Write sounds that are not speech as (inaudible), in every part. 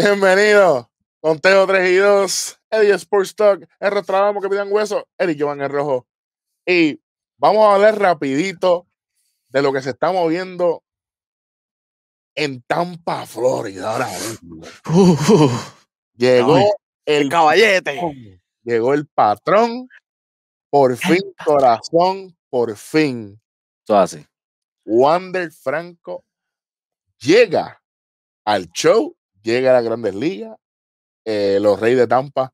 Bienvenido. Conteo 3 y 2. Eddie Sports Talk. El que pidan hueso. Eddie Giovanni Rojo. Y vamos a hablar rapidito de lo que se está moviendo en Tampa, Florida. Uh, uh. llegó el, caballete. llegó el patrón. Por fin, corazón. Por fin. Todo así. Wander Franco llega al show llega a las grandes ligas. Eh, los Reyes de Tampa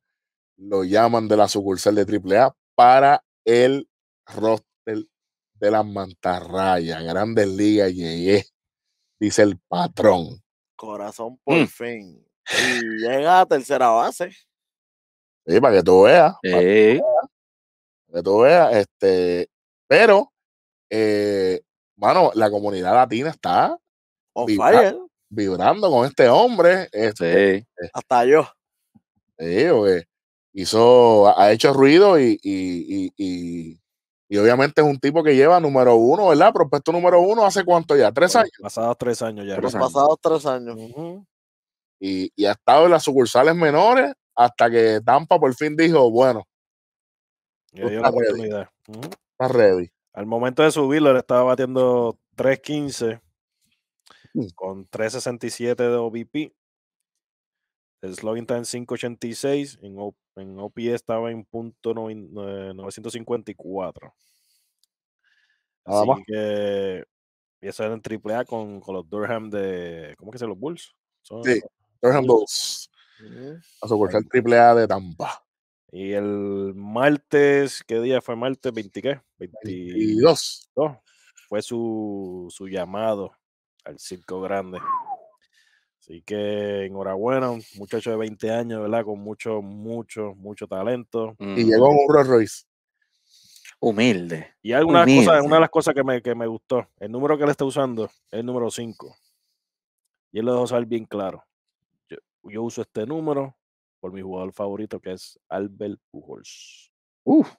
lo llaman de la sucursal de AAA para el roster de las mantarrayas. Grandes ligas y dice el patrón. Corazón por mm. fin. Y llega a tercera base. Sí, para que tú veas. Para que tú veas. Este, pero, Bueno, eh, la comunidad latina está. On vibrando con este hombre. Este, Hasta yo. Hizo, ha hecho ruido y, obviamente es un tipo que lleva número uno, ¿verdad? Propuesto número uno, ¿hace cuánto ya? ¿Tres años? Pasados tres años ya. pasados tres años. y, ha estado en las sucursales menores hasta que Tampa por fin dijo, bueno. Le dio la oportunidad. Está ready. Al momento de subirlo, le estaba batiendo 3.15 Mm. con 367 de OVP El slogan está en 586. En, o, OP e estaba en punto 954. Eh, ah, Así que. en AAA con, con los Durham de. ¿Cómo que se los Bulls? Son, sí, Durham Bulls. A soportar AAA de Tampa. Y el martes, ¿qué día fue martes? ¿20 22. Fue su, su llamado al circo grande. Así que enhorabuena, un muchacho de 20 años, ¿verdad? Con mucho, mucho, mucho talento. Mm. Y llegó un Rolls Royce. Humilde. Y algunas una de las cosas que me, que me gustó, el número que él está usando es el número 5. Y él lo dejó saber bien claro. Yo, uso este número por mi jugador favorito que es Albert Pujols. Uf.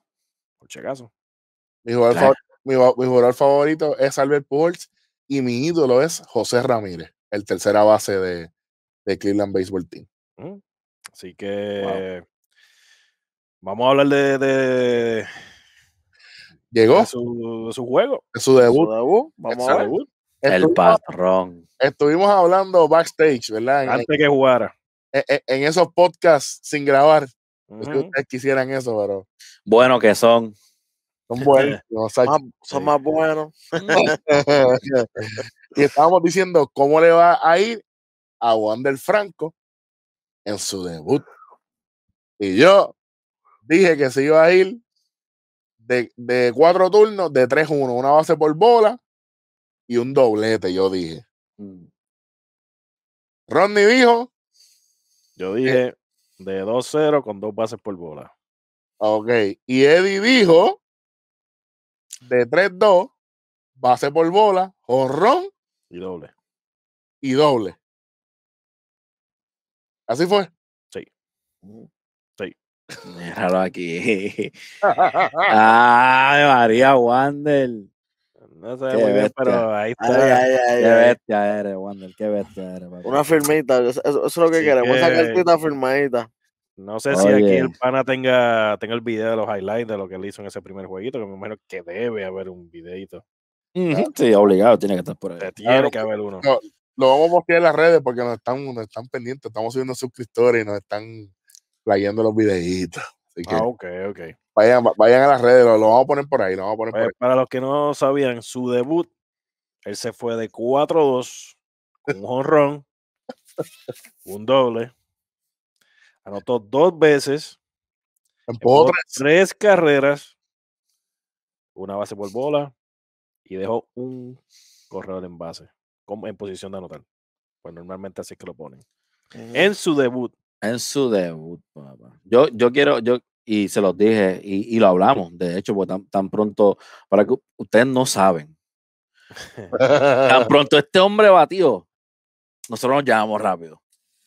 Por acaso. jugador, mi jugador favorito es Albert Pujols y mi ídolo es José Ramírez, el tercera base de, de Cleveland Baseball Team. Mm, así que vamos a hablar de, llegó su, juego, su debut. Vamos el patrón. Estuvimos hablando backstage, ¿verdad? Antes que jugara. E, e, en, esos podcasts sin grabar. es que ustedes quisieran eso, pero. Bueno que son. Son buenos. Eh, son eh más buenos. (laughs) (laughs) y estábamos diciendo cómo le va a ir a Wander Franco en su debut. Y yo dije que se iba a ir de, de cuatro turnos, de 3-1, una base por bola y un doblete, yo dije. Ronnie mm. Rodney dijo. Yo dije de 2-0 con dos bases por bola. Ok. Y Eddie dijo de 3-2, base por bola, jorrón y doble. Y doble. ¿Así fue? Sí. Mm. Sí. Míralo aquí. (laughs) Ay, María Wander. No sé qué muy bien, pero ahí está. qué bestia eres, Wander, qué bestia eres. Una firmita, eso, es lo que queremos, esa cartita firmadita. No sé si aquí el pana tenga, tenga el video de los highlights de lo que él hizo en ese primer jueguito, que me imagino que debe haber un videito. Sí, obligado, tiene que estar por ahí. tiene que pues, haber uno. lo vamos a mostrar en las redes porque nos están, nos están pendientes, estamos subiendo suscriptores y nos están leyendo los videitos. ah, ok, ok. Vayan, a las redes, lo, vamos a poner por pues, ahí. Para los que no sabían, su debut, él se fue de 4-2, un jonrón, un doble Anotó dos veces. tres. carreras. Una base por bola. Y dejó un corredor en base. En posición de anotar. Pues normalmente así es que lo ponen. En su debut. En su debut, Yo, yo quiero, yo, y se los dije, y, lo hablamos, de hecho, pues tan, pronto, para que ustedes no saben. tan (laughs) pronto este hombre batió, nosotros nos llamamos rápido. O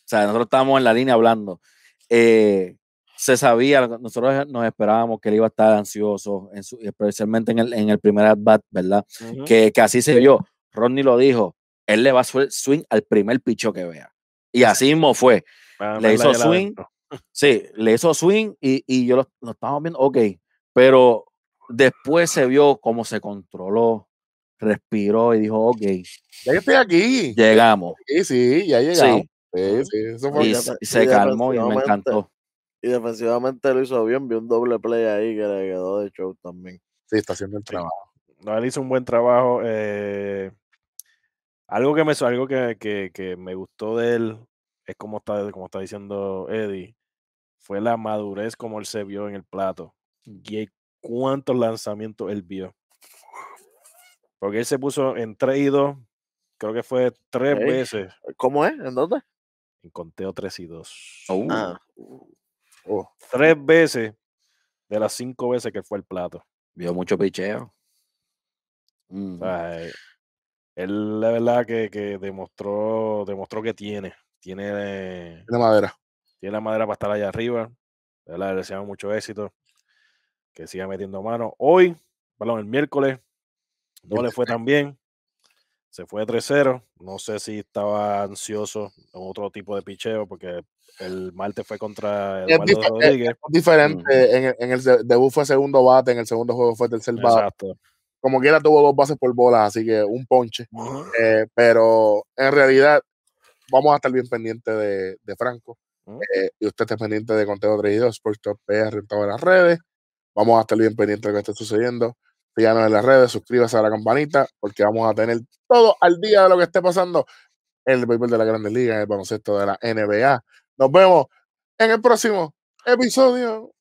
sea, nosotros estamos en la línea hablando. Eh, se sabía, nosotros nos esperábamos que él iba a estar ansioso, especialmente en el, primer at-bat, ¿verdad? que, así se vio. Rodney lo dijo, él le va a swing al primer picho que vea. Y así mismo fue. le hizo swing. (laughs) Sí, le hizo swing y, yo lo, estaba viendo, ok, pero después se vio cómo se controló, respiró y dijo, ok. Ya estoy aquí. Llegamos. Sí, sí, ya llegamos y se, calmó y me encantó. Y defensivamente lo hizo bien, vi un doble play ahí que le quedó de show también. Sí, está haciendo el trabajo. No, él hizo un buen trabajo. Eh, algo que me algo que, me gustó de él es como está, como está diciendo Eddie, fue la madurez como él se vio en el plato. Y cuántos lanzamientos él vio. Porque él se puso en creo que fue tres veces. ¿Cómo es? ¿En dónde? conteo 3 y 2. Ah. Uh. Tres veces de las cinco veces que fue el plato. Vio mucho picheo. Eh, la verdad que, demostró, demostró que tiene. Tiene, la madera. Tiene la madera para estar allá arriba. le deseamos mucho éxito. Que siga metiendo mano. Hoy, el miércoles, no le fue tan bien. Se fue 3-0. No sé si estaba ansioso en otro tipo de picheo, porque el martes fue contra el diferente, Rodríguez. diferente. En, el, debut fue segundo bate, en el segundo juego fue tercer bate. Exacto. Como quiera, tuvo dos bases por bola, así que un ponche. Eh, pero en realidad, vamos a estar bien pendiente de, Franco. Eh, y usted está pendiente de Conteo 3 y 2, Sports Top en las redes. Vamos a estar bien pendiente de lo que esté sucediendo síganos en las redes, suscríbase a la campanita, porque vamos a tener todo al día de lo que esté pasando en el papel de la Grandes Ligas, en el baloncesto de la NBA. Nos vemos en el próximo episodio.